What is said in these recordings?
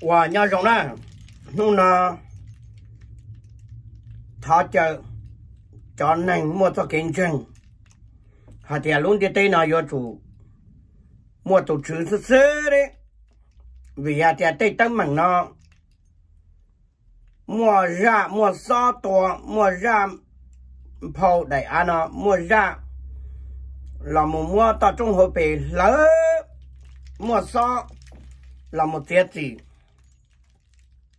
và nhà rồng nè nó là thọ chợ cho nên mua cho kiến chân hà thì luôn đi tây nào vô chủ mua tổ chức sơ sơ đấy vì hà thì tây tâm mình nó mua ra mua so to mua ra phô đại ăn nó mua ra là một mua ta trung hồ bể lỡ mua so là một tiết gì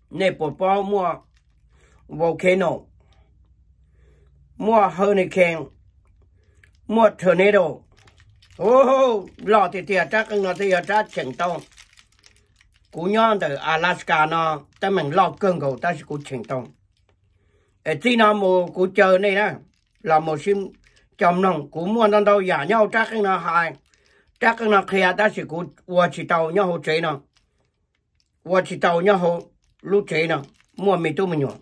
nè bỏ bỏ mua volcano mua hơ nè kèng mua tornado ô hô lọ thì tìa chắc cái nó tìa chắc chẳng tông cú nhon từ Alaska nó ta mình lọ cơn cầu ta sẽ cú chẳng tông ở tí nó mua cú chờ này nè là một sim chồng nồng cú mua nó đâu giả nhau chắc cái nó hại chắc cái nó kia ta sẽ cú qua chỉ tàu nhau hồ chế nó qua chỉ tàu nhau lúc chế nó mua mì tu mình nhọn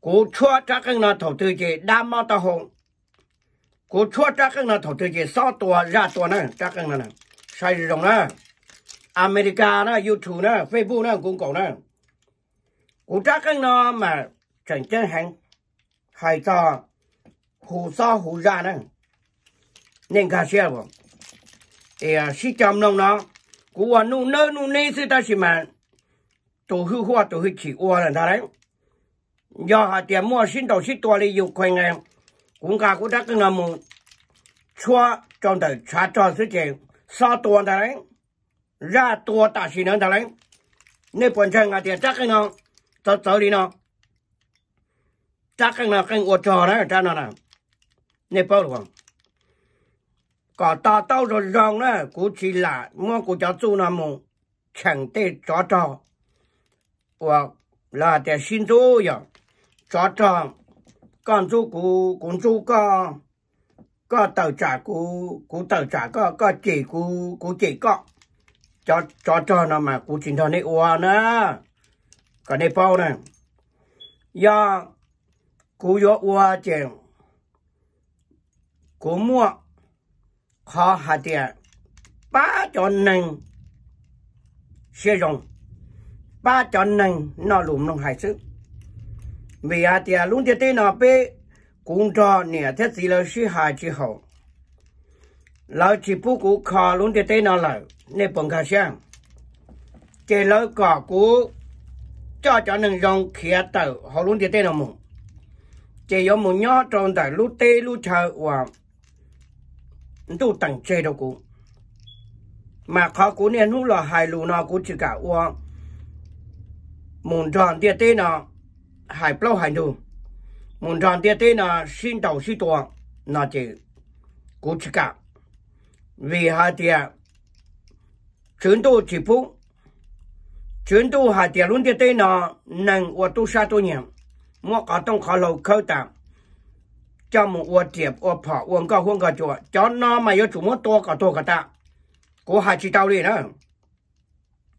cố chua chắc cái nó thầu tư chế đam mau tao hồn cố chua chắc cái nó thầu tư chế sao tua ra tua nè chắc cái nó nè sai rồi nè America nè YouTube nè Facebook nè cũng cổ nè cố chắc cái nó mà chẳng chân hàng hay cho hù sao hù ra nè nên cả xe rồi thì si chồng nông nó cũng là nu nơ nu nê sư ta xem mà tổ hư hoa tổ hư chỉ hoa là ta do hạ tiền mua xin đầu xin tua đi yêu quay này cũng cả cũng đã cái ngầm chua trong đời cha cho sự kiện sao tua ta đấy ra tua ta xin nữa ta đấy nên bản thân hạ tiền chắc cái nó tớ tớ đi nó chắc cái nào cái ô trò đấy cha nó là nên bao được không có tao rồi rong đó cũng chỉ là mua của cháu chú nó mù chẳng tê chó hoặc là để xin chú ya cho cho con chú cú con chú có có tàu trả cú cú tàu trả có có chỉ cú cú chỉ có cho cho cho nó mà cú chính thằng này ua nữa cái này bao này ya cú yo ua chèn cú mua khó hạt tiền ba cho nên sử dụng ba chọn nâng nó lùm nông hải sức vì à thì à, luôn thì tên nó bê cũng cho nè thế gì là sư hài chi hậu lão chỉ bố cũ khó luôn thì tên nó là nè bằng khả sang chế lão cỏ cũ cho cho nên dùng khía tàu họ luôn thì tên nó mùng chế yếu mùng nhỏ trong tại lúc tê lúc chờ và tu tặng chế đâu cũ mà khó cũ nên lúc là hài lù nó cũ chỉ cả uang muốn tròn tiệt tê nó hải plau hải nụ muốn tròn tiệt tê nó xin đầu xin tuồng nó chỉ cố chỉ cả vì hai tiệt chuyến tu chỉ phú chuyến tu hai tiệt luôn tiệt tê nó nâng và tu sa tu nhiều mua cả tông khó lâu khâu tạm cho một ua tiệp ua phỏ uống cả huông cả chùa cho nó mà yêu chủ mua to cả to cả ta cố hai chỉ tao đi nữa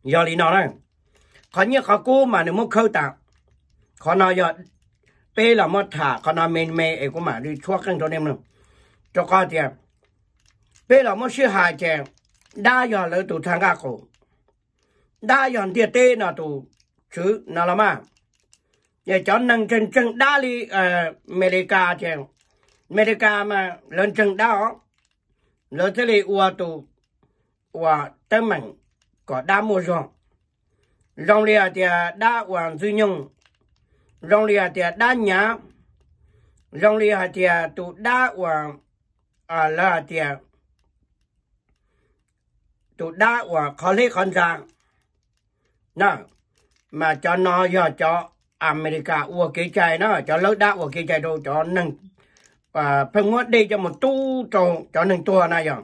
giờ lý nó này khó như khó cú mà nếu muốn khơi tạo khó nói giờ bê là mất thả khó nói mê mê ấy của mà đi thuốc căng cho em nào cho có tiền bê là mất sư hại chè đa giờ lỡ tụ thằng gà cổ đa giờ tiền tê là tụ chứ nó mà giờ cho năng chân chân đa đi America chè America mà lên chân đó lỡ thế này ua tụ ua tới mình có đa mua rong lia thì à, đa hoàn duy nhung rong lia thì à, đa nhã, rong lia thì à, tụ đa hoàn à là thì tụ đa hoàn khó lấy con ra nè mà cho nó giờ cho America ua kế chạy nó cho lớp đa ua kế chạy đồ cho nâng và phân muốn đi cho một tu trồng cho nâng tua này rồi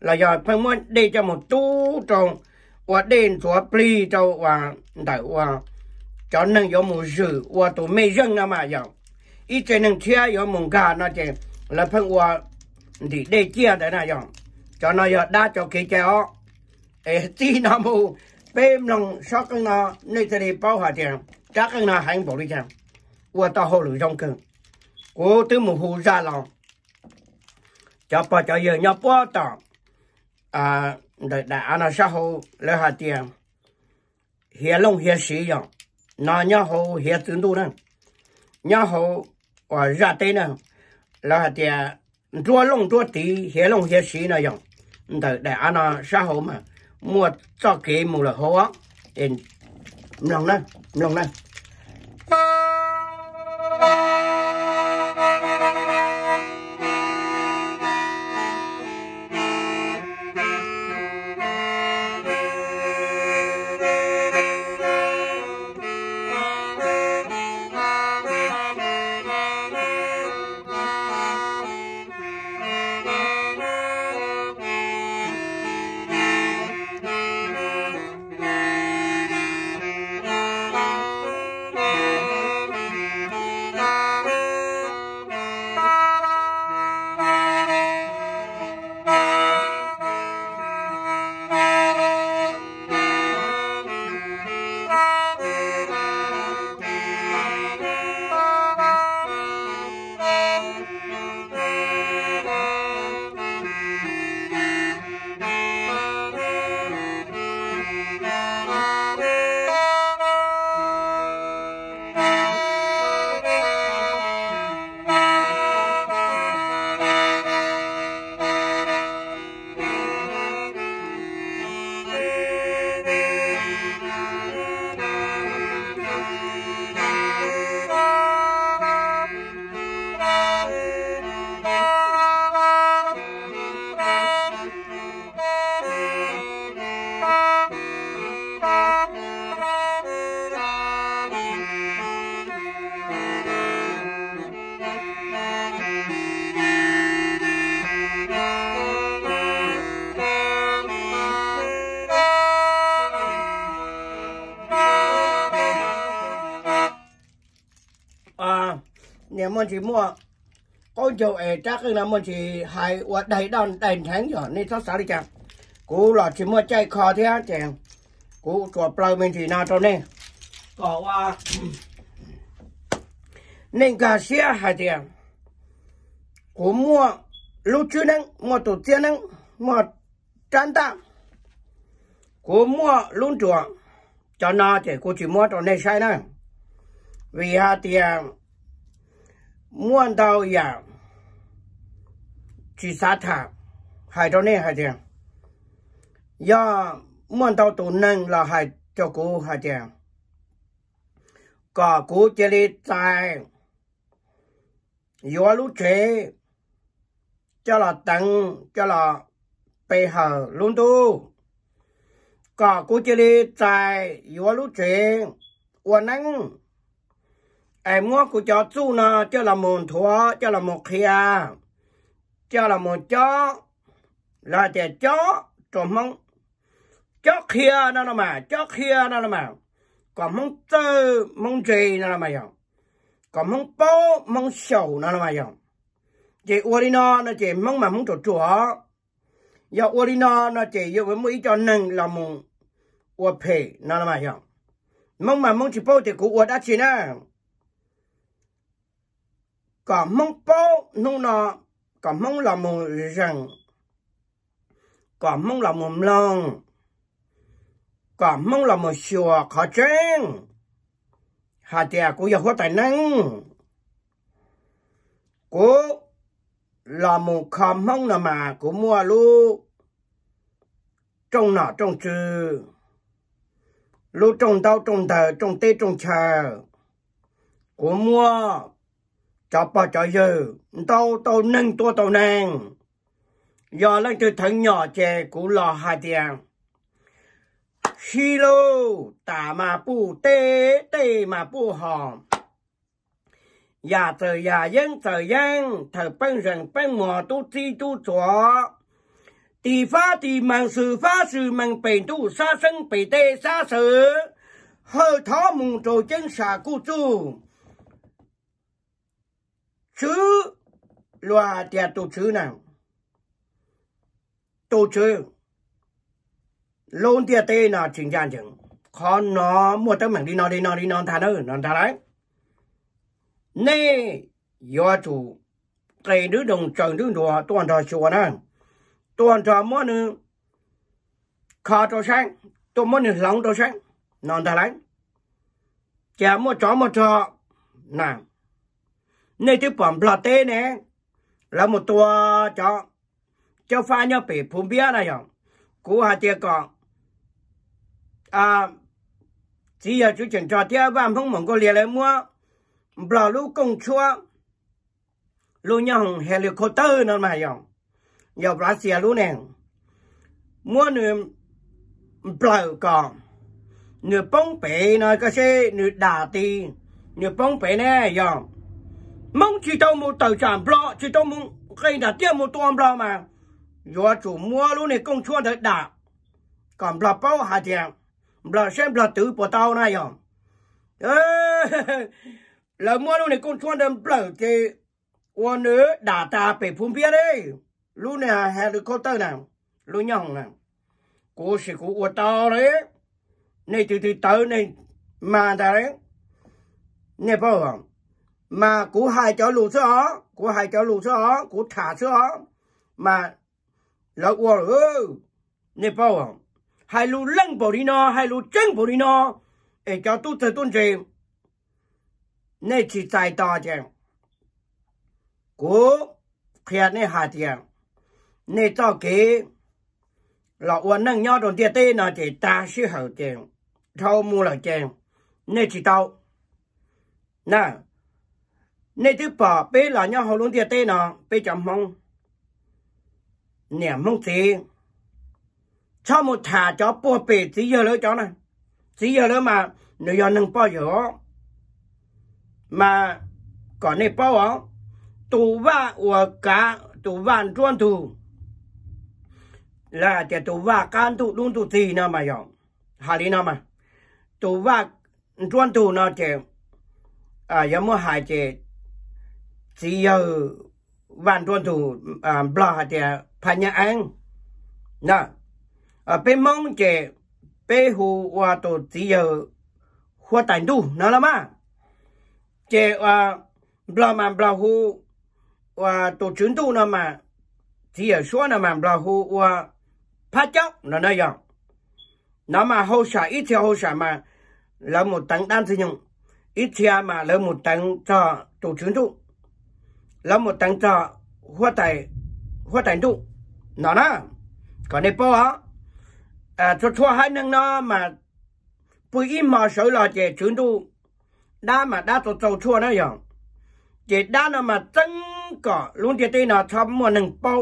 là giờ phân muốn đi cho một tu trồng 我电做不着我的我，就能有么事我都没人了嘛样，一直能吃有么干那件，来碰我的那家的那样，就那要打就给叫，哎，这那么被弄少个那那这里包下点，加个那还不里钱，我到后头上跟，我都没胡杀了，就把这人要报道啊。đời đã ăn ở xã hội lấy hạt tiền hiện long hiện sĩ rồi nó nhớ hồ hiện tương đô nè nhớ hồ ở ra tây nè lấy hạt tiền chúa long chúa tí hiện long hiện sĩ nè rồi đời đã ăn ở xã mà mua cho kỹ mua là hồ á đến nè lòng nè Thank you. à nhà mình chỉ mua con dầu ấy chắc là mình chỉ hai quả đầy đòn đầy tháng rồi nên sáu sáu đi chàng cú là chỉ mua chạy kho thế chàng cú chuột plug mình thì nào cho nên có à, nên cả xe hai tiền cú mua lúc chưa nâng mua tổ tiên nâng mua trăn tạm cú mua luôn chuột cho nó thì cô chỉ mua cho này sai nè vì hà tiền muôn tàu ya chỉ sát thả hai đó này hai tiền do muôn tàu tụ nâng là hai cho cô hai tiền có cú chơi đi tài yếu lúc chế cho là tặng cho là bề hở luôn tu có cú chơi đi tài yếu lúc chế uốn nắng em mua của cho chú nó cho là một thua cho là một khía cho là một chó là để chó trộm mong chó khía nó là mà chó khía nó là mà còn mong tư mong gì nó là mà dòng còn mong bố mong sầu nó là mà dòng chị urino nó chị mong mà mong trộn chùa do urino nó chị do với mũi cho nâng là một uo phê nó là mà dòng mong mà mong chỉ bố thì cũng uo đã chị nè có mong bố nung nọ có mong là một rằng có mong là một lòng có mong là một sửa khó trên hà tiệt của giờ hóa tài năng cố là một khó mong là mà của mua lu trong nọ trong trừ lu trong đau trong tờ trong tê trong chờ của mua cho bà cho dư tao tao nâng tua tao nàng giờ lên từ thân nhỏ trẻ của lò hai tiền khi lô tả mà bù tê tê mà bù hòm già tờ già yên tờ yên thờ bên rừng bên mò tu chi tu chó tì phá tì mạng sư phá sư mạng bền tu xa sân bề tê xa sự hơi thó mùng trồi chân xà cu chu chứ loa tia tổ chứ nào tổ chứ lôn tia tê nó chính gian chừng con nó mua tấm mảnh đi nó đi nó đi nó thà nó nó thà đấy nè do chủ cây đứa đồng trần đứa đùa toàn trò chùa nè toàn trò mua nữa khó trò sáng tôi muốn lòng trò sáng nó thà đấy chả mua chó mua trò nào nơi thứ phẩm lọt tê nè là một tua cho cho pha nhau bị phun bia này nhở cú hà tiệc còn à chỉ là chú chuyển trò tiệc và không mong có liền lại mua bỏ lũ công chúa lũ nhau hồng helicopter nó mà nhở nhở lá xìa lũ nè mua nửa bỏ còn nửa bông bể nó có xe nửa đà tì nửa bông bể nè nhở mong chỉ tao một tờ chạm bọ chỉ tao một cây đã tiêm một tuom bọ mà do chủ mua luôn này công chua thật đã còn bọ bao hà tiền bọ xem bọ tứ của tao này hả là mua luôn này công chua đâm bọ thì quan nữ đã ta bị phun bia đi luôn này tơ nào luôn nhong nào cô sẽ cô của tao đấy này từ từ tới này mà ta đấy nè bao không mà cú hai cho lù xó cú hai cho lù xó cú thả xó mà lỡ qua ư nè bao à? hai lù lăng bồ đi nó hai lù chân bồ đi nó để cho tu thử tuân trì nè chỉ tài to chứ cú khía nè hạ tiền nè cho kế lọ uốn nâng nhau đồn tiền tê nó chỉ ta sẽ hở tiền thâu mua là tiền nè chỉ tao nè nên thứ bỏ bê là nhau hồ luôn tiệt tê nó bê chậm mong nè mong gì cho một thả cho bố bê tí giờ lỡ cho nè tí giờ lỡ mà nó giờ nâng bao giờ mà còn này bao á tù va của cả tù vạn chuan tù là chỉ tù va can tù luôn tù gì nào mà giờ hà lý nào mà tù va chuan tù nó chỉ à giờ mua hai chỉ chỉ giờ van tuân thủ à bla thì phải nhà ăn nè à bên mong chè bên hồ hoa tổ chỉ giờ hoa tàn đủ nó là mà chè à bla mà bla hồ hoa tổ chuyển đủ nó mà chỉ giờ số nó mà bla hồ hoa phát chóc nó nói rằng nó mà hậu xả ít theo hậu xả mà là một tầng đan sử dụng ít theo mà là một tầng cho tổ chuyển đủ แล้วหมดตั้งจอหัวใจหัวใจดุนอนะก่อนในป้อฮะเอ่อทั่วทั่วให้นึงเนาะมาปุยอีหมอสวยหล่อเจจุนดูได้มาได้ตัวโตชั่วนะอย่างเจด้านมาจังก็ลุงเจตีเนาะชอบมัวหนึ่งเป้า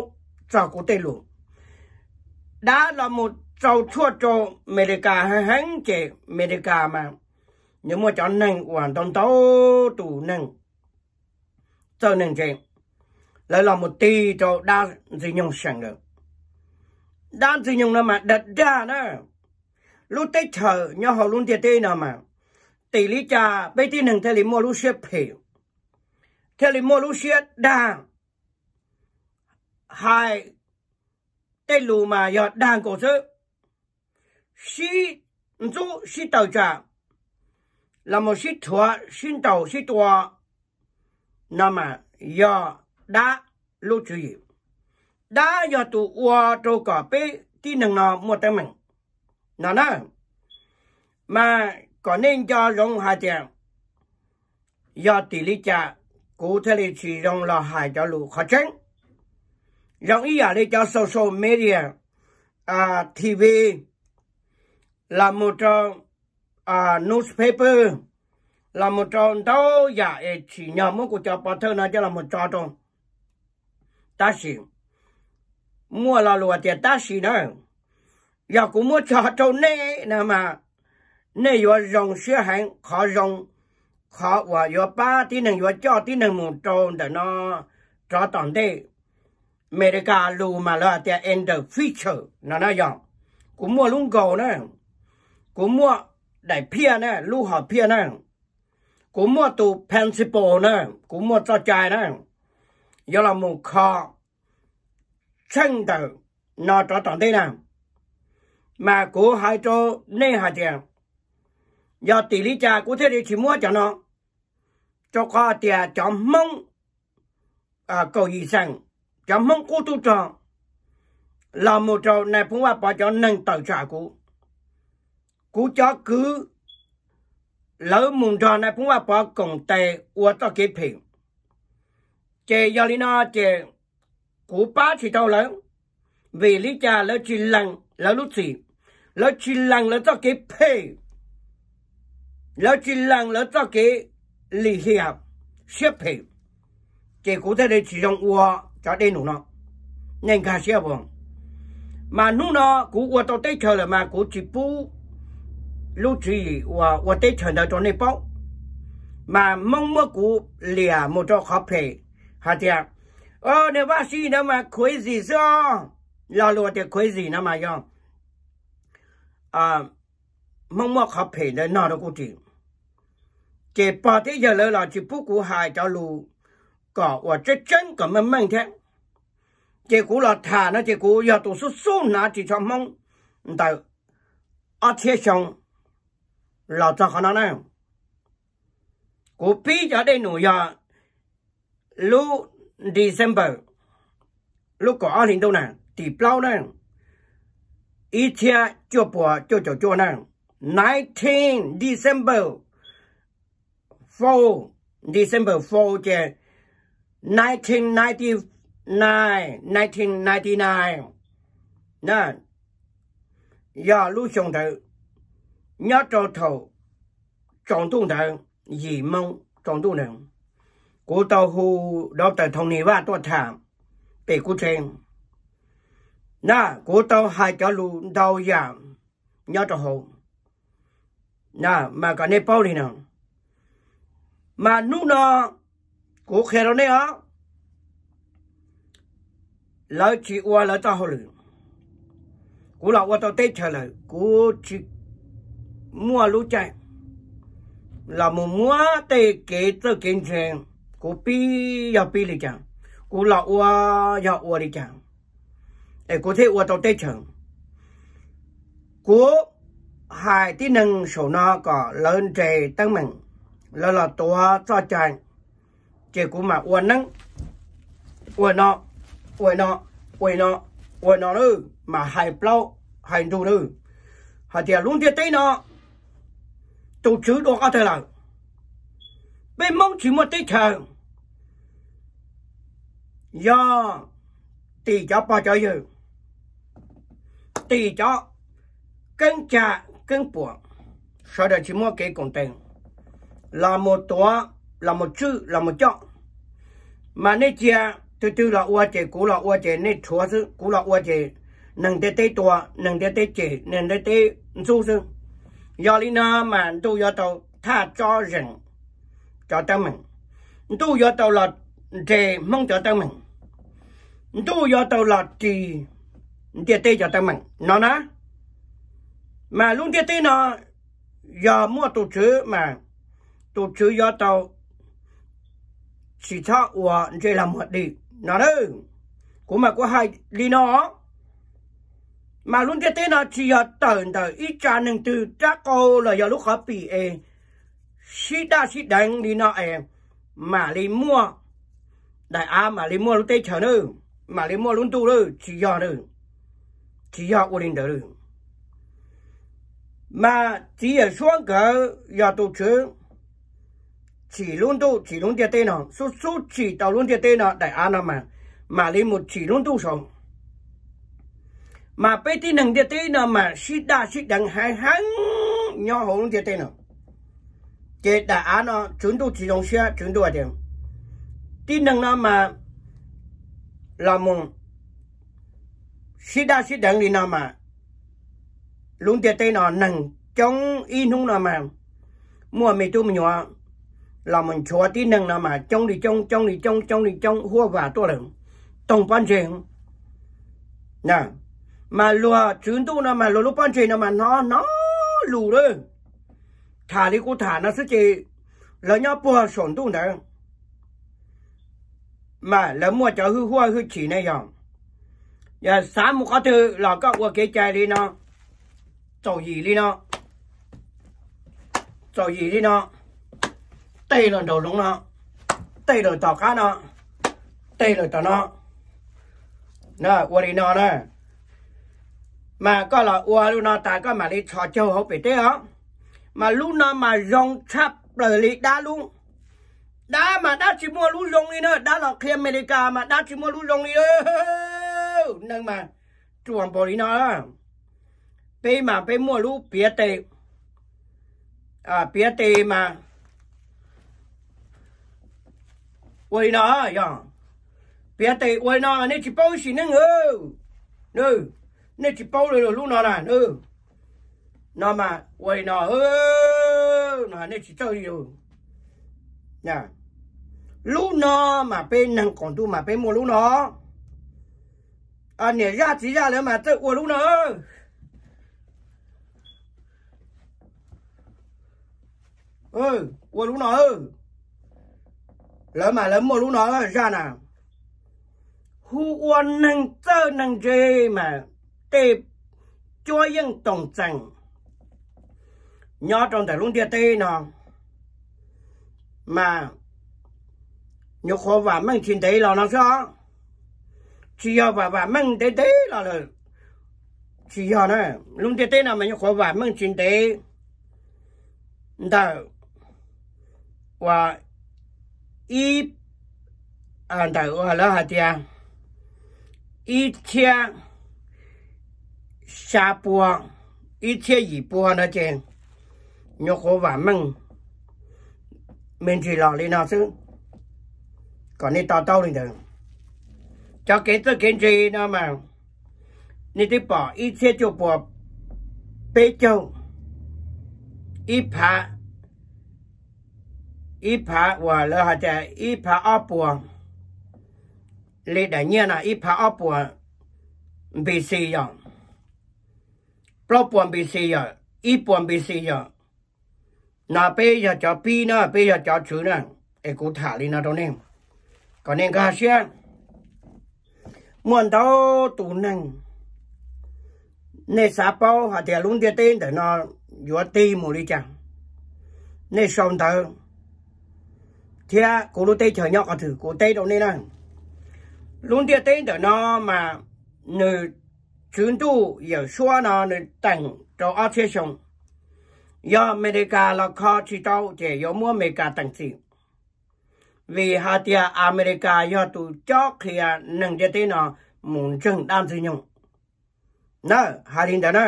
จอกูเตลูได้เราหมดโตชั่วโจเมริกาหังเจเมริกามาเนื้อมัวจอนหนึ่งหวานตอนโตตู่หนึ่ง tờ nền chế lại là một tí cho đa dị nhung sẵn được đa dị nhung nó mà đặt ra đó lúc tết thở nhau họ luôn tiệt tê nào mà tỷ lý cha bây tin hàng thay lý mua lúc xếp phỉ thay lý mua lúc xếp đa hai tê lù mà giờ đang cổ sơ xí chú xí tàu trà là một xí thua xí tàu xí tòa nó mà do đã lưu trữ đã do tụ ua trâu cỏ bê tí nâng nó mua tăng mình nó nó mà có nên cho rong hai tiền do tỷ lý cha thể lý chỉ rong lo hai cho lũ khó tránh rong ý à lý cho social media à, TV là một uh, newspaper là một trò đó giả e chỉ nhờ mỗi của cho bà thơ nó cho là một trò tròn ta xỉ mua là lùa tiền ta xỉ nữa, giờ cũng mua trò trâu này, nè mà này vừa rồng sữa hạnh khó rồng khó và vừa ba tí nâng vừa cho tí nâng một trò để nó trò toàn đi mẹ để cả lù mà là tiền end feature nó nói rằng cũng mua lúng cầu nữa cũng mua đại pia nè lũ họ pia nè cũng mua tụ principle nè cũng mua cho trai nè do là một kho chân tử nó cho tổng thế nào mà của hai chỗ nên hai tiền do tỷ lý cha của thế thì chỉ mua cho nó cho kho tiền cho mong à, cầu gì rằng cho mong cô tu tròn là một chỗ này phun qua bỏ cho nâng tàu trả của, của cho cứ lỡ mùng tròn này cũng là bỏ cùng tệ của tao kịp phiền chè do lý nó chè cú bá chỉ tao lỡ vì lý cha lỡ chỉ lăng lỡ lúc gì lỡ chỉ lăng lỡ tao kịp phiền lỡ chỉ lăng lỡ tao kịp lý hiệp xếp phiền chè cú thế đây chỉ trong ua cho đây nụ nó nên cả xếp buồn mà nụ nó cú ua tao tới chờ là mà cú chỉ bu lúc trì và và tết chuẩn đầu cho nên bao mà mong mơ cũ lìa một cho khó phê hả thì ờ nếu bác sĩ nó mà khối gì do lo luôn thì khối gì nó mà do à mong mơ khó phê nó nó đâu cũng chịu chỉ bỏ thế giờ lỡ là chỉ bút của hai cho lù có và chết chân có mầm mầm thế chỉ cũ là thà nó chỉ cũ giờ tụ số số nó chỉ cho mong tại ở thế xong là cho khó nó nào cú pi cho đây nụ giờ lúc December lúc có anh đâu nè thì bao nè ý chia cho bỏ cho cho cho nè 19 December 4 December 4 chứ 1999 1999 nè giờ lúc xong thử nhớ cho thầu trọng tu thần gì mong trọng tu thần cú tàu hù đó tại thông ni ba tôi thảm bị cú trên na cú tàu hai cho lù đau giảm nhớ cho hồ na mà cả bao thì nào mà nu nó của khéo đó nè á lỡ chỉ qua lỡ tao hồ lử của lọ qua tao tết chờ lử của chỉ mua lũ chạy là một mua tê kế tơ kiến trường của pi giờ pi đi chẳng cô lọ ua giờ ua đi chẳng để cô thấy ua tàu tê chẳng Cô hai tí nâng sổ nó có lớn trề tăng mình là là tua cho chạy chỉ cô mà ua nâng ua nó ua nó ua nó ua nó nữa mà hai plau hai đu nữa họ thì luôn thế tây nó tổ chữ đó có thể là bên mong chỉ một tí thờ do tỷ cho bao cho dư tỷ cho cân trà cân bùa sau đó chỉ mua cái công tên là một tòa là một chữ là một chọn mà nên chia từ từ là ua chế cũ là ua chế là ua chế nâng tế tế tòa nâng tế tế chế nâng tế tế du sư do lý nó mà tu do tàu tha cho rừng, cho ta mình tu do tàu là trề mong cho ta mình tu do tàu là trì tia tê cho ta mình nó nó mà luôn tia tê nó do mua tổ chữ mà tổ chữ do tàu chỉ cho của trề làm một đi nó đó cũng mà có hai đi nó mà luôn cái tên là chỉ là tận đời ít cha nên từ cha cô là giờ lúc khó bị em xí đa xí đánh đi nó em mà đi mua đại á mà đi mua luôn tê chờ nữa mà đi mua luôn tu nữa chỉ do nữa chỉ do của đình đời nữa mà chỉ ở xuống cỡ giờ tổ chức chỉ luôn tu chỉ luôn tiền tên nó số số chỉ tàu luôn tiền tên nó đại á nó mà mà đi một chỉ luôn tu sống mà bê tí nâng địa tí nó mà xí đa xí đằng hai hắn nhỏ hồn địa tí nó chế đã á nó chúng tôi chỉ dùng xe chúng tôi điểm tí nâng nó mà là mùng xí đa xí đằng đi nó mà luôn địa tí nó nâng chống y nung nó mà mua mì tu mình nhỏ là mình chúa tí nâng nó mà chống đi chống chống đi chống chống đi chống hua và tôi lừng tổng quan chuyện nào mà lùa trứng tu nó mà lùa lúc ban chơi nó mà nó nó lù đó thả đi cô thả nó sẽ chơi là nhau bùa sổn tu nữa mà là mua cho hư hoa hư chỉ này rồi giờ sáng một cái thứ là các qua cái chai đi nó trầu gì đi nó trầu gì đi nó tây là đầu đúng nó tây là tàu cá nó tây rồi tàu nó nè qua đi nó nè mà có là ua lu nó ta có mà đi trò châu hậu bị thế hả mà lu nó mà rong chắp rồi lý đá luôn đá mà đá chỉ mua lu rong đi nữa đá là khi America mà đá chỉ mua lu rong đi nữa nên mà chuồng bò đi nó đó bây mà bây mua lu bia tê à bia tê mà quay nó rồi bia dạ. tê quay nó nên chỉ bao xí nữa nữa nó chỉ bao rồi lúc nào là ừ nó mà quay nào ừ nào nó chỉ chơi rồi nha lúc nào mà bên năng còn tu mà bên mua lúc nào, à nè ra chỉ ra nữa mà tự của lúc nào, ơ, ừ, của lúc nào, lỡ mà lỡ mua lúc nào ra nào hu quan năng tơ năng chơi mà tê chúa yên tổng chẳng nhỏ trong tại luôn địa tê nó mà nhục khó và mình xin thấy là nó sao chỉ cho và và mình tế tế là là chỉ cho nó luôn tế nào mà nhục khó và mình xin tế đó và y à đó là hạt ya y chia xa bùa ít thế gì bùa nó chèn nhóc khó và măng mình chỉ lo lên nó chứ còn đi tao to lên được cho kiến thức kiến trì nó mà nên đi bỏ ít thế cho bùa bê châu ít phá ít phá và lỡ hạt trẻ ít phá ốp bùa lê đại nhiên là ít phá ốp bùa bị xì rồi lop puan bi si ya i puan bi si ya na pe ya cho pi na pe ya cho chữ na e ku thả đi na do nè, còn ne ga xe, muốn đâu tu nè, ne sa pao ha te luôn de tên để nó yo ti mu li chang ne song ta thia cô lu tê chờ nhau cả thử cô tê đâu nè, luôn tia tê để nó mà nửa chúng tôi yêu xóa nó nên tặng cho ở thế sống do America là khó chỉ đâu chỉ yêu mua mấy America tặng gì vì hà tia America yêu tụ cho khi nâng cho tên nó muốn chừng đam sử dụng nó hà đình đó nó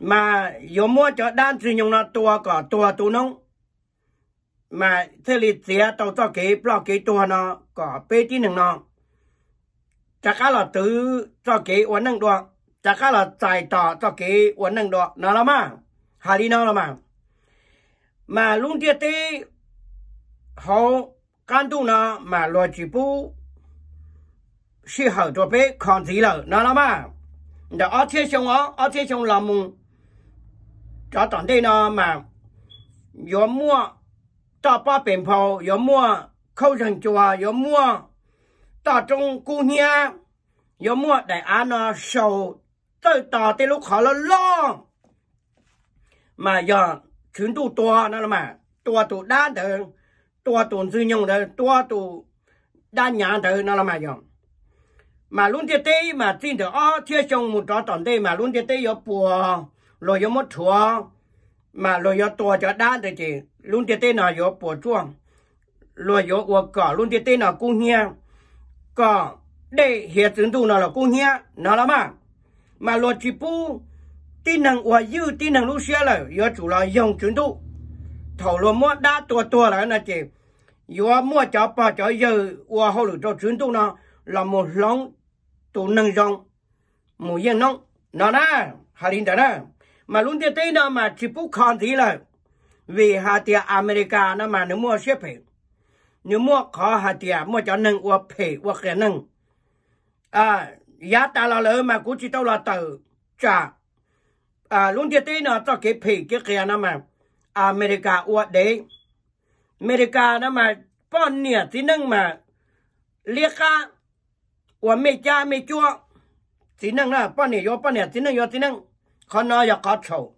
mà yêu mua cho đam sử dụng nó tua có tua tụ nông mà thế lịch tia tàu cho kế, blog cái tua nó có bê tí nâng nó จะก็เราตื้อจอเก๋อวนนั่งดวงจะก็เราใจต่อจอเก๋อวนนั่งดวงนอละมาฮาลีนอละมามาลุงเตียตีเขากันตุนะมาลอยจีปู是好多被控制了，知道吗？那二天熊啊，二天熊老母，这当地呢嘛，要么打把鞭炮，要么扣人脚啊，要么ต่อจงกูเนี่ยยมัวได้อานอโชเตอต่อเตลูกขอละล่อมาย่อถึงตัวตัวนั่นละมาตัวตัวด้านเดินตัวตัวซื้อยงเดินตัวตัวด้านหยาเดินนั่นละมาย่อมาลุ้นเตเต้มาจริงเถอะอ๋อเที่ยชงมุดต่อตอนเต้มาลุ้นเตเต้ยปัวลอยยมดถัวมาลอยยตัวจะด้านเตจีลุ้นเตเต้หน่อยยปัวจ้วงลอยยอวก่อลุ้นเตเต้หน่อกูเฮีย có để hiện chứng tu nó là cô nhé nó là mà mà lo chỉ bu tin năng của dư tin năng lúc xưa là do chủ là dùng chứng tu thầu lo mua đa tua tua là nó chỉ do mua cho bà cho dư của hậu lực cho chứng tu nó là một lòng tu năng dùng một yên nông nó đó hà linh đó đó mà luôn thế tây nó mà chỉ bu còn thì là vì hà tiệt America nó mà nó mua xếp hình nếu mua khó hạt tiền mua cho nâng qua phê qua khả năng à giá ta là lỡ mà cũng chỉ đâu là từ trả à luôn thì tí nó cho cái phê cái khả năng mà America qua đấy America nó mà bọn nè thì nâng mà liệt ca qua mẹ cha mẹ chua thì nâng là bọn nè yo bọn nè thì nâng yo thì nâng khó nó yo khó sầu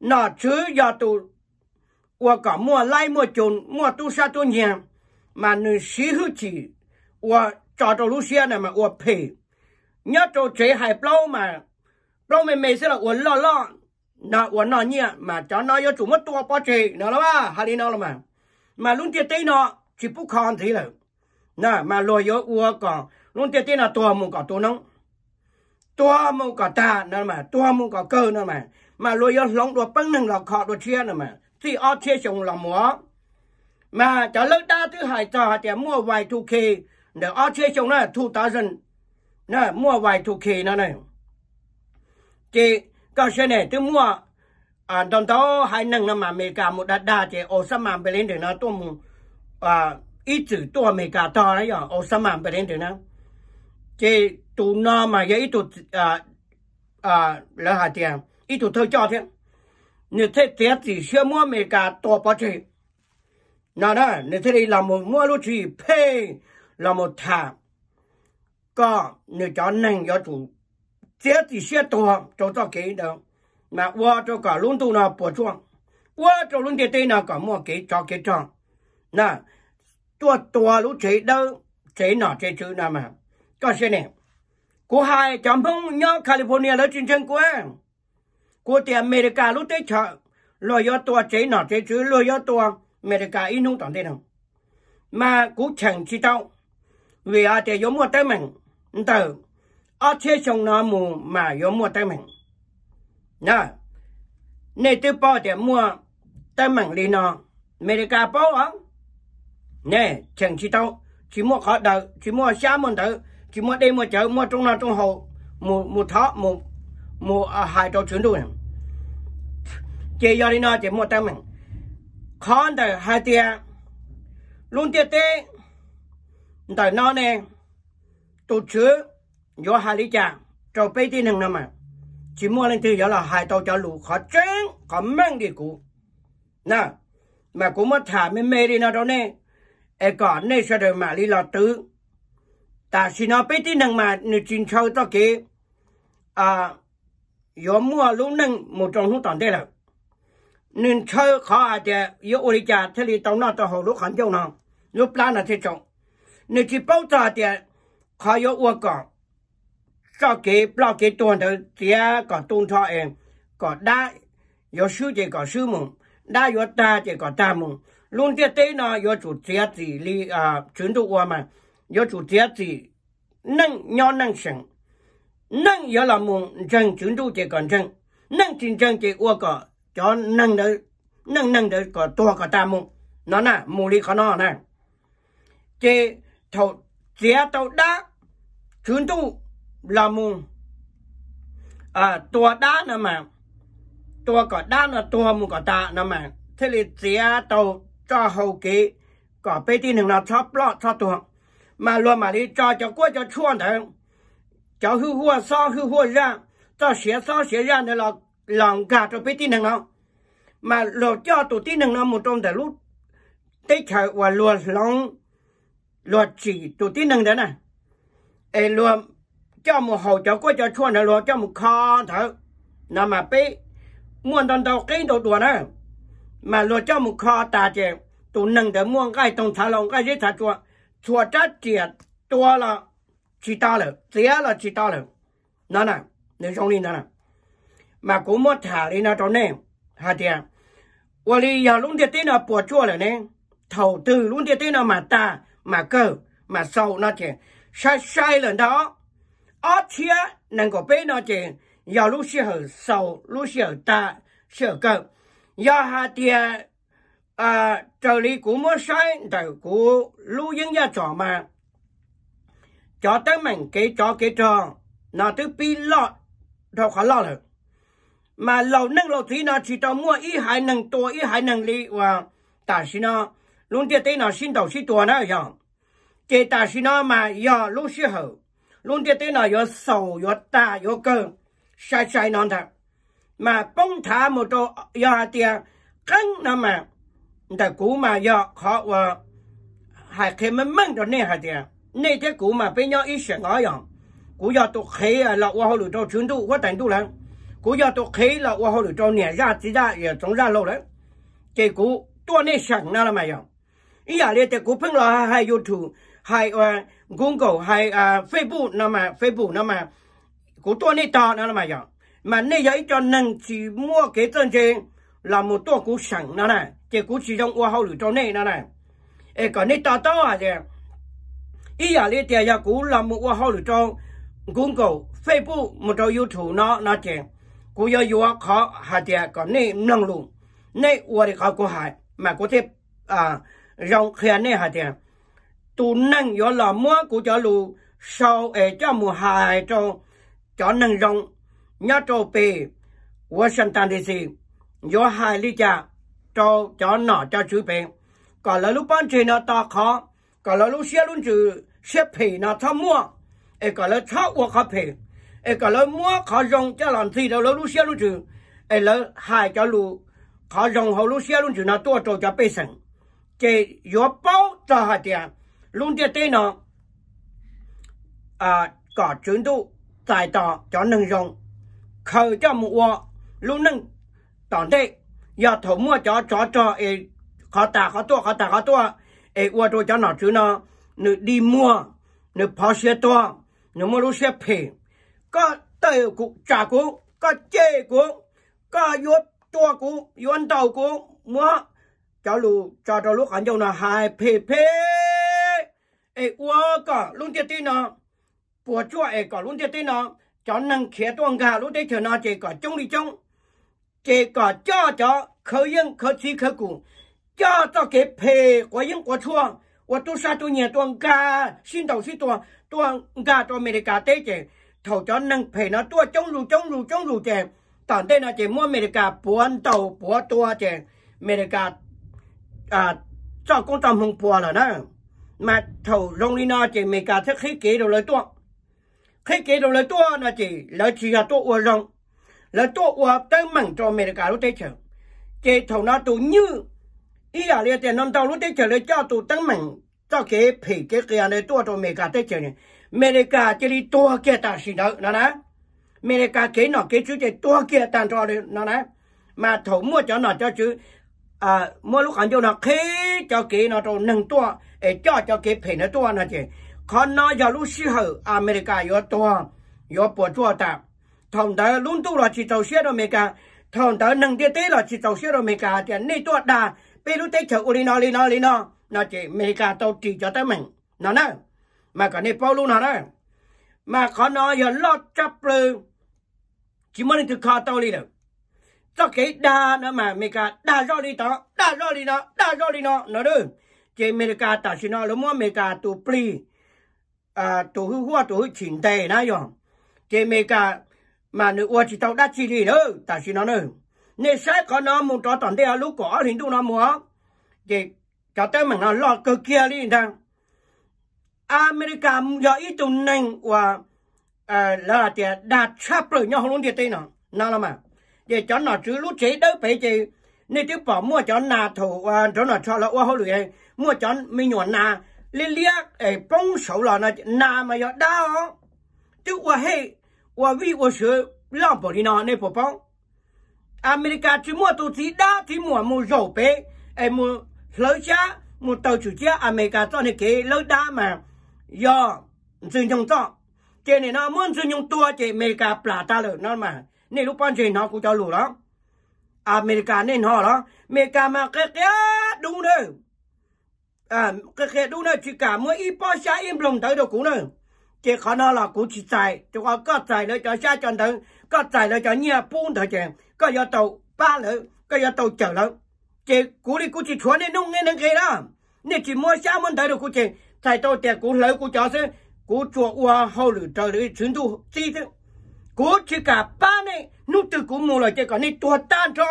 nó chứ yo tụ qua cả mua lai mua chồn mua tu sa tu nhàng mà nữ sĩ hữu chỉ và cho cho lúc xưa này mà và phê nhớ cho chế hai bao mà bao mày mày sẽ là uốn lo lo nó uốn nó nhỉ mà cho nó cho chủ mất tua bao chế nó là ba hay nó là mà mà luôn tiệt tây nó chỉ bút con thế là nè mà lôi yếu uo còn luôn tiệt tây là tua mù còn tua nóng tua mù còn ta nó mà tua mù còn cơ nó mà mà lôi yếu lóng đua bưng nâng là khó đua chia nó mà thì ở chia chồng lòng múa mà trả lớn đa thứ hai cho thì mua vài thu kỳ để ở chơi trong đó thu tá dân nó mua vài thu kỳ nó này chị có xe này tôi mua à đồng tố hai nâng năm mà mẹ cả một đa đa chị ô sa màm về lên được nó tôi mù à ít chữ tôi mẹ cả to đấy rồi ô sa màm về lên được nó chị tụ nó mà vậy tụ à à là hạt tiền ít tụ thôi à, cho thế như thế thế chỉ chưa mua mẹ cả to bao chị nó đó nên thấy đây là một mua lúc chỉ phê là một thả có nếu cho nành cho chủ chết thì sẽ to cho cho cái đó mà qua cho cả luôn tu nào bỏ chuông qua cho luôn tiền tiền nó cả mua cái cho cái tròn nè tua tua lúc chế đâu chế nọ chế chữ nào mà có xe này của hai chấm phong nhớ California là chiến tranh của em của tiền America lúc tới chợ rồi do tua chế nọ chế chữ rồi do tua mẹ để cả in nông tận thế nào mà cũng chẳng chi tao vì à để giống một tay mình từ ở thế trong nó mù mà giống một tay mình nè nên tôi bảo để mua tay mình đi nó mẹ để cả bảo á nè chẳng chi tao chỉ mua khó đợi chỉ mua xa mình đợi chỉ mua đi mua chợ mua trong nào trong hồ mua mua thọ mua mua à, hai trò chuyển đồ này do đi nó chị mua tay mình con đời hai tia luôn tia tê đời nó nè tổ chứa do hai lý chàng cho bê tin hàng năm mà chỉ mua lên thì giờ là hai tàu cho lũ khó chén khó mang đi cụ nè mà cũng mất thả mới mê đi nó đâu nè e còn nè sao đời mà lý lo tứ ta xin nó bê tin hàng mà nửa chín sâu to kì à do mua luôn nâng một trong lũ toàn đây là nên chơi khó à để yêu ôi cha thế thì tao nó tao hồ lúc khẩn châu nó lúc plan là thế trọng nên chỉ bảo cho để à khó yêu ôi cả cho kế, bảo kế tuần đó thì còn tôn cho em còn đã yêu sư thì còn sư mùng đã yêu ta thì còn ta mùng luôn tiếp tới nó yêu chủ tiết thì li à chuyển đồ qua mà yêu chủ tiết thì nâng nhau nâng sừng nâng yêu là mùng chân chuyển đồ thì còn chân nâng chân chân thì qua cả cho nâng đỡ nâng nâng đỡ có tua có ta mù nó nè mù li có nó nè chế thầu chế tàu đá chuyến tu là mù à tua đá nè mà tua có đá là tua mù có ta nè mà thế thì chế tàu cho hậu kỳ có bê tin hằng nào cho lọt cho tua mà luôn mà đi cho cho qua cho chuan đấy cho hư hua so hư hua ra cho xé so xé ra này là lòng cả cho biết tin năng nó mà lo cho tổ tin năng nó một trong đại lúc tết trời và lo lòng lo chỉ tổ tin năng đó nè ê lo cho một hậu cho có cho chua nữa lo cho một kho thở nó mà bé muôn đòn đầu cái đồ đùa nè, mà lo cho một kho ta chè tổ năng để mua cái trong thả lòng cái dưới thả chua chua chết tiệt chua là chỉ ta rồi là chỉ ta rồi nó nè nếu trong đi nó nè mà cũng mất thả đi nó cho nên hà tiệt, và lý giờ luôn thì tên là bỏ chua là nên thầu tư luôn thì tên là mà ta mà cơ mà sâu nó chỉ sai sai lần đó ở chia nên có biết nó chỉ giờ lúc xưa hở sâu lúc xưa ta xưa cơ giờ hà tiệt, à, à trợ lý cũng mất sai đầu của lưu dân gia trò mà cho tới mình cái cho cái trò nó tới pi lọ, đâu khó lọ rồi 买老嫩老脆那水稻，莫一还能多一还能哩话，但是呢，农地得那新稻是多那样，这但是呢买要落雪后，农地得那要瘦要大要高，晒晒那头，买崩田木多要下点梗那么，的谷麦要好哇，还可以焖着那下点，那天谷麦被要一晒那样，谷要都黑了，我好留到春都，我等都来。cú giờ tôi khí là qua hồi cho nhẹ ra chỉ ra giờ chống ra lâu đấy cái cú tôi nên sẵn nào là mày không ý là đây cái cú phân là hai youtube hai google hai facebook nào mà facebook nào mà cú tôi nên to nào là mày không mà nên giấy cho nâng chỉ mua cái chân trên là một tổ cú sẵn nào, này cái cú chỉ trong qua hồi cho nên nào này ê còn nên to to à gì ý là đây cái cú là một qua hồi cho google facebook một cho youtube nó nó chèn cú yo yo khó hà tiệt còn nè nâng lùng nè uo thì khó cú hại mà có thể à rong khe nè hà tiệt tu nâng yo là mua cú cho lù sau ấy cho mùa hại cho cho nâng rong nhớ cho về Washington DC yo hại lý cha cho cho nọ cho chú bé còn là lúc ban chuyện nó to khó còn là lúc xe luôn chữ xếp phì nó thao mua ấy còn là thao uo khó phì e cả lỡ mua khó rong cho làm thì đâu lỡ lúc xe lúc chừng e lỡ hại cho lù khó rong hậu lúc xe lúc chừng nó tua trâu cho bê sừng chế gió bao cho hạt tiền luôn tiền tê nó à có chuyến tu tài tỏ cho nâng dùng, khờ cho mua luôn nâng tỏn tê giờ thổ mua cho cho cho e khó tà khó tua khó tà khó tua e ua tôi cho nó chứ nó nữ đi mua nữ phó xe tua nữ mua lúc xe phê 个大锅、炸锅、个煎骨，个油炸锅、油道锅，么？假如假如鹿晗叫那海佩佩，哎，我个龙点点呢？我做哎个龙点点呢？叫能切断开龙点点那这个中里中，这个炸着可用，可吃可煮，炸着给配，可用可穿。我都十多年断家，新到许多多家多面的家对劲。thầu cho nâng phê nó tua chống rù chống rù chống rù chèm, tản đây là chỉ mua mẹ cả buôn tàu búa tua chèn mẹ cả à cho công tầm hùng bùa là đó mà thầu rong đi nó chỉ mẹ cả thức khí kế đồ lấy tua khí kế đồ lấy tua là chỉ lấy chỉ là tua ua rong lấy tua ua tới mảnh cho mẹ cả lúc thế chèm, chỉ thầu nó tụ như ý là liền tiền non tàu lúc thế chờ lấy cho tụ tới mảnh cho cái phê cái cái này tua cho mẹ cả thế chèm. này mẹ này chỉ đi tua kia ta xí đỡ nó nè mẹ này cả cái nó cái chú chỉ tua kia ta cho đi nó nè mà thủ mua cho nó cho chứ à mua lúc ăn cho nó khí cho cái nó cho nâng tua để cho cho cái phê nó tua nó chỉ. còn nó giờ lúc xí hợp, America có tua yếu bỏ tua ta thằng đó luôn tu là chỉ tàu xe đó mẹ cả thằng đó nâng tiền tế là chỉ tàu xe đó mẹ cả thì này tua đà bây lúc tế chờ uli nó li nó li nó nó chỉ mẹ cả tàu chỉ cho tới mình nó nè mà cả này bao luôn hả đó mà khó nó giờ lo chấp lư chỉ mới được khó tao đi được cho cái đa nữa mà mẹ cả đa do đi đó đa do đi đó đa do đi nó nó được chỉ mẹ cả ta chỉ nó lúc mà mẹ cả tụ pli à tụ hư hoa tụ hư chỉnh tề nó rồi chỉ mẹ cả mà nữ ua chỉ tao đã chỉ đi nữa ta chỉ nó nữa nên sẽ có nó muốn cho toàn thế lúc có thì tụ nó mua chỉ cho tới mình nó lo cơ kia đi thằng America giờ ít tụng nành và ờ, là tiệt đạt sắp rồi nhau không tiệt tây nó nào là mà để cho nó chứ lúc chế đỡ phải chứ nên tiếp bỏ mua cho nà thủ và ờ, cho nó cho là ô hô lưỡi mua cho mình nhỏ nà liên liên để bông sầu là nó nà mà giờ đau chứ qua hệ qua vi, qua sự làm bỏ đi nó nên bỏ bông America chỉ mua tổ chức đó thì mua mua dầu bể, em mua lỡ cha mua tàu chủ chia America cho nên cái lỡ đa mà do sử dụng cho chị này nó muốn sử dụng tua chị America plà ta lử nó mà nè lúc ban chế nó cũng cho à đó America nên họ đó America mà cái cái đúng nữa à cái cái đúng nữa chỉ cả mỗi ít bao xa im lòng tới được cũng nữa chế có nó là cũng chỉ xài chứ có có xài nữa cho xa cho tới có xài nữa cho nhiều buôn thôi chị có giờ tàu ba nữa có giờ tàu chở nữa chế cũng đi cũng chỉ chuẩn nên nông nghe năng kia đó nên chỉ mua xa muốn tới được cũng chế tại tôi tiền cũng lấy của chó chứ cú chùa ua hậu lử trời đấy chuyến tu chi chứ cú chỉ cả ba này nút từ cú mua lại cái còn đi tua cho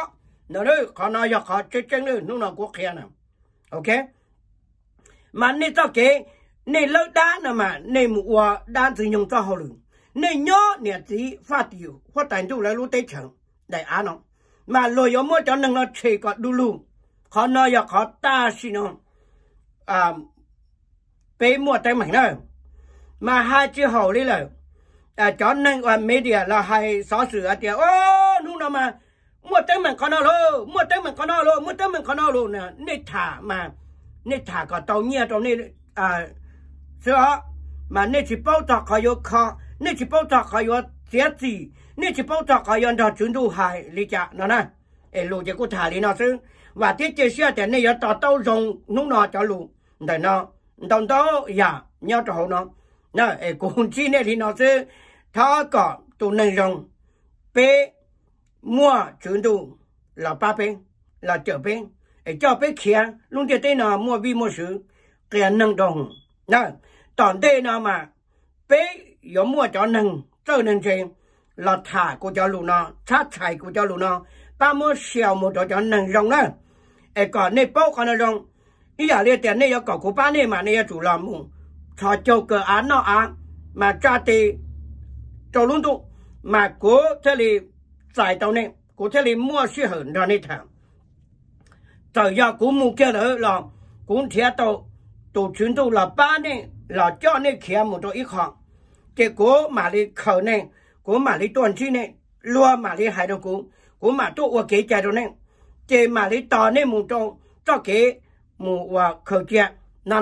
nó đấy khó nói giờ khó chơi chơi nữa nút nào cú kia nào ok mà nên tao kế nên lỡ đá nữa mà nên mua đan sử dụng cho hậu lử nên nhớ nè tí phát tiêu phát tài tu lại lú tết chẳng đại á nó mà lôi yếu mỗi cho nâng nó chỉ có đu lù khó nói giờ khó ta xin không à bé mua tay mảnh rồi mà hai chữ hậu đi là à chó năng và media là hai xó sửa tiền ô nu nào mà mua tay mảnh con nó lô mua tay mảnh con nó lô mua tay mảnh con nó lô nè nết thả mà nết thả có tàu nhia tàu nết à sữa mà nết chỉ bao tọt khỏi vô khó nên chỉ bao tọt khỏi vô chết gì nết chỉ bao tọt khỏi vô đào chuyển đủ hại lý trả nó nè ê lù chỉ có thả lý nó chứ và thiết chế xe thì nên giờ tọt tàu dùng nung nào cho lù đời nó đồng đó dạ nhau cho họ nó nè cũng chi này thì nó sẽ tháo cả tụ nền rồng bé mua chuyển tụ là ba bên là chợ bên để cho bé kia luôn thì tên là mua vi mua sự kia nâng đồng nè toàn đây nào mà bé có mua cho nâng cho nâng gì là thả của cho lù nó sát chạy của cho lù nó ba mua xèo một chỗ cho nâng rồng đó để còn nơi bao còn là rồng ý à lia tiền này yêu cầu của ba này mà này chủ làm mù cho châu cờ án nó án mà cha thì cho luôn tụ mà cố thế li giải tàu này cố thế li mua xe hưởng ra này thằng tờ do cũng mua kia nữa là cũng thiệt tàu tụ chuyến tụ là ba này là cho này kia một chỗ ít khoảng cái cố mà đi khởi này cố mà đi tuần chi này luôn mà đi hai đầu cũng cố mà tụ ở kế chạy đầu này chế mà đi tàu này một chỗ cho cái một và khởi chuyện nào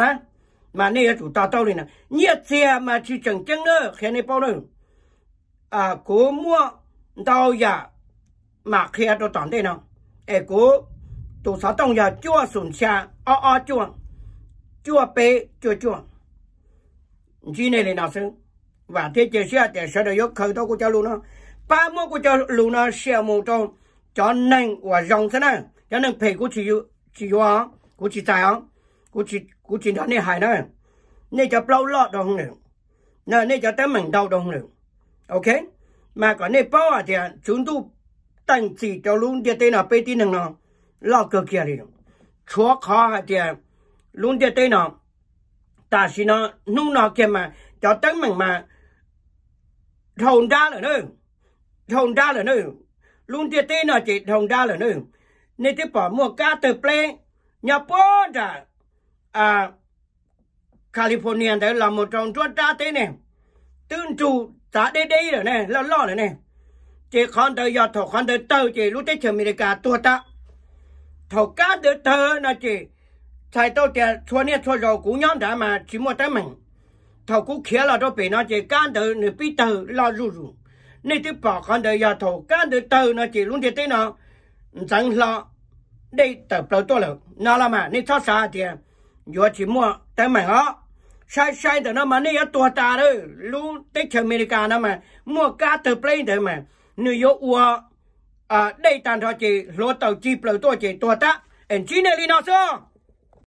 mà nè chủ tao tao đi nè nhiệt xe mà chỉ chẳng chân nữa khi này bao nữa à cố mua tao giờ mà khi tao tặng đây nè, ê cố tụ sáu tông giờ chưa sùn xe, o o chưa, chưa bê chưa chưa, chỉ này là nào xứ và thế chế xe để sẽ được khởi tao của cháu luôn đó ba mươi của cháu luôn nó xe mô tô cho nên và rong thế nè, cho nên phải của chị chị hoa กูจีใจอ่ะกูจีกูจีทันนี่หายนะนี่จะเปล่าลอดตรงหนึ่งนะนี่จะเต็มเหมือนเดาตรงหนึ่งโอเคมาก่อนนี่ป้าอาจจะชุนตู้ตั้งสี่จะลุงเดียเต็นอ่ะไปตีหนึ่งเนาะลอกเกลียดเลยชัวคออาจจะลุงเดียเต็นอ่ะแต่สินะนุ่งนอเกมาจะเต็มเหมือนมาทงด้าเลยนึงทงด้าเลยนึงลุงเดียเต็นอ่ะจีทงด้าเลยนึงนี่ที่ป่อมัวก้าเตอร์เปลง nhà bố đã à, California đấy là một trong chỗ ta thế này tương chủ ta đây đây rồi này lo lo rồi này chỉ còn tới giờ thọ còn tới tàu chỉ lúc tới Mỹ cả tua ta thọ cá được thơ là chỉ thầy tôi chỉ cho nè cho rồi cũng nhóm đã mà chỉ một tới mình thọ cũng khía là tôi bị nó chỉ cá tới nửa bị tàu lo rù rù nên tôi bảo còn tới giờ thọ cá tới tàu nó chỉ luôn thế thế nó chẳng lo đây tập đầu tôi rồi, nó là mà nên cho xa thì vừa chỉ mua tới mày ngó sai sai từ nó mà nên tua ta đó lú tới chờ America nó mà mua cá từ play từ mà New York ua à đây tàn cho chị lúa tàu chip lời tôi chị tua ta and China li nó sao